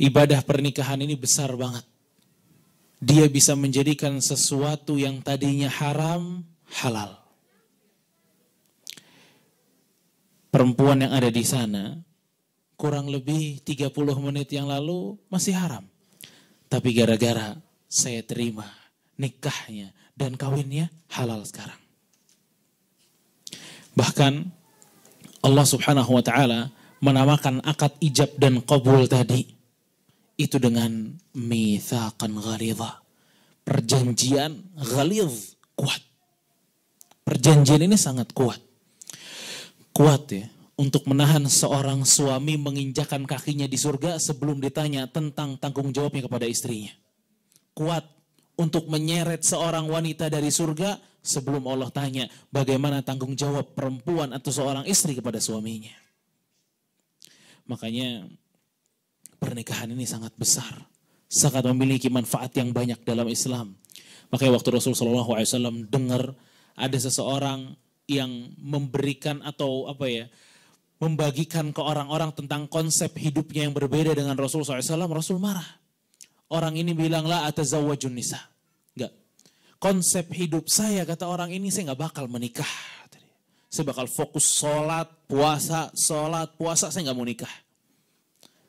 ibadah pernikahan ini besar banget. Dia bisa menjadikan sesuatu yang tadinya haram halal. Perempuan yang ada di sana kurang lebih 30 menit yang lalu masih haram. Tapi gara-gara saya terima nikahnya dan kawinnya halal sekarang. Bahkan Allah Subhanahu wa taala menamakan akad ijab dan qabul tadi itu dengan mithaqan ghalidha. Perjanjian ghalidh, kuat. Perjanjian ini sangat kuat. Kuat ya, untuk menahan seorang suami menginjakan kakinya di surga sebelum ditanya tentang tanggung jawabnya kepada istrinya. Kuat untuk menyeret seorang wanita dari surga sebelum Allah tanya bagaimana tanggung jawab perempuan atau seorang istri kepada suaminya. Makanya pernikahan ini sangat besar, sangat memiliki manfaat yang banyak dalam Islam. Makanya waktu Rasulullah SAW dengar ada seseorang yang memberikan atau apa ya, membagikan ke orang-orang tentang konsep hidupnya yang berbeda dengan Rasul SAW, Rasul marah. Orang ini bilanglah atazawajun nisa. Enggak. Konsep hidup saya, kata orang ini, saya nggak bakal menikah. Saya bakal fokus sholat, puasa, sholat, puasa, saya nggak mau nikah.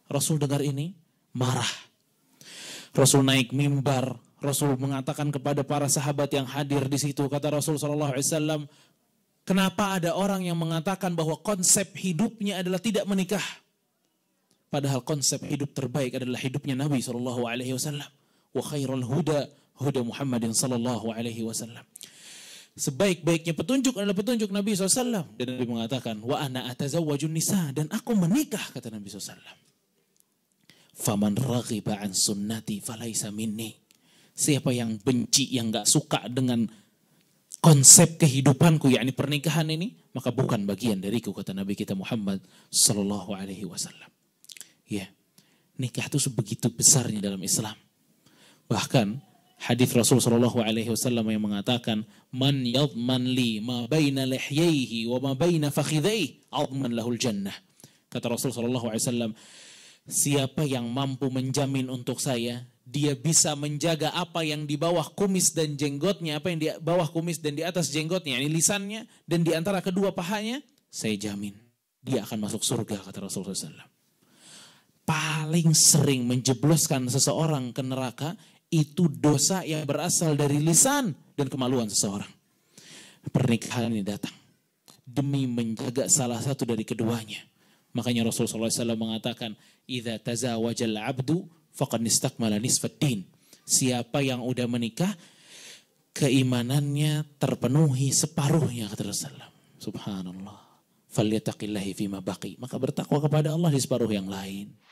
Rasul dengar ini marah. Rasul naik mimbar, Rasul mengatakan kepada para sahabat yang hadir di situ, kata Rasul Shallallahu Alaihi Wasallam, kenapa ada orang yang mengatakan bahwa konsep hidupnya adalah tidak menikah, padahal konsep hidup terbaik adalah hidupnya Nabi Shallallahu Alaihi Wasallam, wa khairul huda huda Muhammadin Shallallahu Alaihi Wasallam. Sebaik-baiknya petunjuk adalah petunjuk Nabi SAW. Dan Nabi mengatakan, wa ana atazawwajun nisa. Dan aku menikah, kata Nabi SAW. Faman raghiba an sunnati falaisa minni. Siapa yang benci, yang gak suka dengan konsep kehidupanku, yakni pernikahan ini, maka bukan bagian dariku, kata Nabi kita Muhammad Sallallahu Alaihi Wasallam. Ya, nikah itu sebegitu besarnya dalam Islam. Bahkan hadis Rasul Sallallahu Alaihi Wasallam yang mengatakan, "Man yadman li ma baina lihyaihi wa ma baina fakhidaih, adman lahul jannah." Kata Rasul Sallallahu Alaihi Wasallam, Siapa yang mampu menjamin untuk saya, dia bisa menjaga apa yang di bawah kumis dan jenggotnya, apa yang di bawah kumis dan di atas jenggotnya, ini lisannya dan di antara kedua pahanya, saya jamin dia akan masuk surga kata Rasulullah SAW. Paling sering menjebloskan seseorang ke neraka itu dosa yang berasal dari lisan dan kemaluan seseorang. Pernikahan ini datang demi menjaga salah satu dari keduanya Makanya Rasulullah SAW mengatakan, "Idza tazawajal 'abdu faqad istakmala nisfad din." Siapa yang udah menikah, keimanannya terpenuhi separuhnya kata Rasulullah. Subhanallah. Falyattaqillahi fima baqi. Maka bertakwa kepada Allah di separuh yang lain.